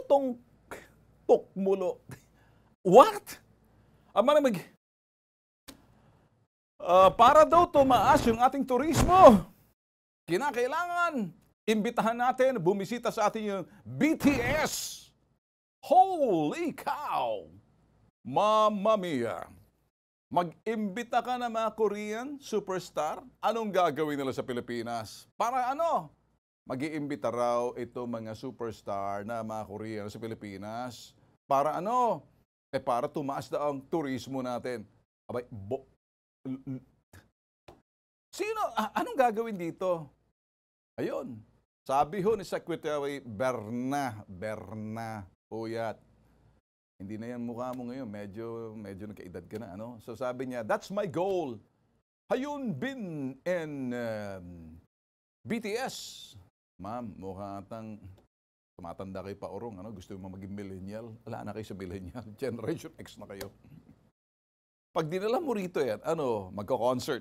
Ano tong tukmulo? What? Ang maramig, uh, ah, para daw tumaas yung ating turismo, kinakailangan imbitahan natin bumisita sa atin yung BTS. Holy cow! Mamma mia! Mag-imbita ka na mga Korean superstar, anong gagawin nila sa Pilipinas? Para ano? mag-iimbita raw itong mga superstar na mga Korean sa Pilipinas. Para ano? Eh para tumaas daw ang turismo natin. Abay, bo- Sino? Anong gagawin dito? Ayun. Sabi ho ni Secretary Berna, Berna Uyat, hindi na yan mukha mo ngayon, medyo, medyo nagkaedad ka na. Ano? So sabi niya, that's my goal. Hayun Bin and um, BTS Ma'am, mukha atang tumatanda kayo pa orong, ano? gusto mo maging millennial, wala na kayo sa millennial, Generation X na kayo. Pag dinala mo rito yan, eh, ano, magko-concert.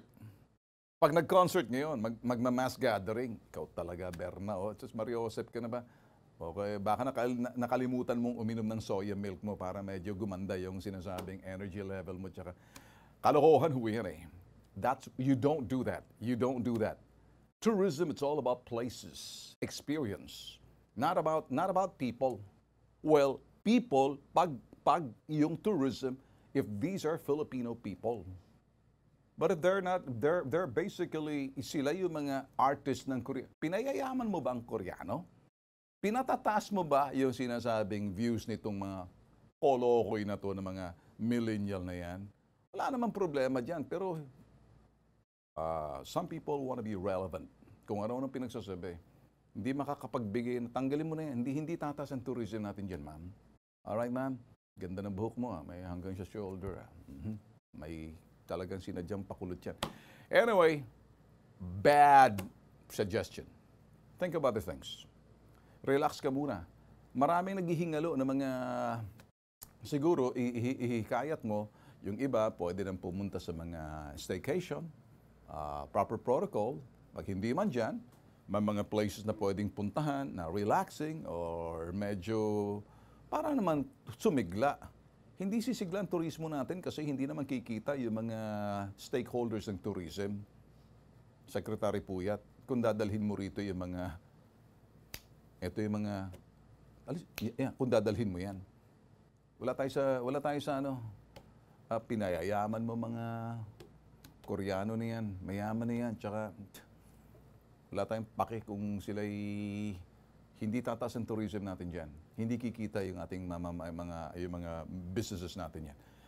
Pag nag-concert ngayon, mag magma-mass gathering, ikaw talaga, Berna, o, oh. Mario Joseph ka na ba? Okay, baka nakal nakalimutan mong uminom ng soya milk mo para medyo gumanda yung sinasabing energy level mo. Tsaka, kalokohan huwi yan eh. That's, you don't do that. You don't do that. Tourism, it's all about places, experience. Not about, not about people. Well, people, pag, pag yung tourism, if these are Filipino people. But if they're not, they're, they're basically, sila yung mga artist ng Korea. Pinayayaman mo ba ang Koreano? Pinatataas mo ba yung sinasabing views nitong mga kolokoy na to ng mga millennial na yan? Wala namang problema diyan pero uh, some people want to be relevant. Kung ano ang pinagsasabi, hindi makakapagbigay, tanggalin mo na yan. Hindi, hindi tatas ang tourism natin dyan, ma'am. Alright, ma'am. Ganda ng buhok mo, ha. Ah. may hanggang sa shoulder. Ha. Ah. Mm-hmm. May talagang sinadyang pakulot yan. Anyway, bad suggestion. Think about the things. Relax ka muna. Maraming naghihingalo ng mga siguro ihikayat mo. Yung iba, pwede nang pumunta sa mga staycation, uh, proper protocol. Pag hindi man dyan, may mga places na pwedeng puntahan na relaxing or medyo para naman sumigla. Hindi sisigla ang turismo natin kasi hindi naman kikita yung mga stakeholders ng tourism. Secretary Puyat, kung dadalhin mo rito yung mga ito yung mga alis, yeah, kung dadalhin mo yan. Wala tayo sa wala tayo sa ano uh, pinayayaman mo mga Koreano na yan, mayaman na yan, tsaka wala tayong paki kung sila'y hindi tataas ang tourism natin dyan. Hindi kikita yung ating mga, mga, yung mga businesses natin yan.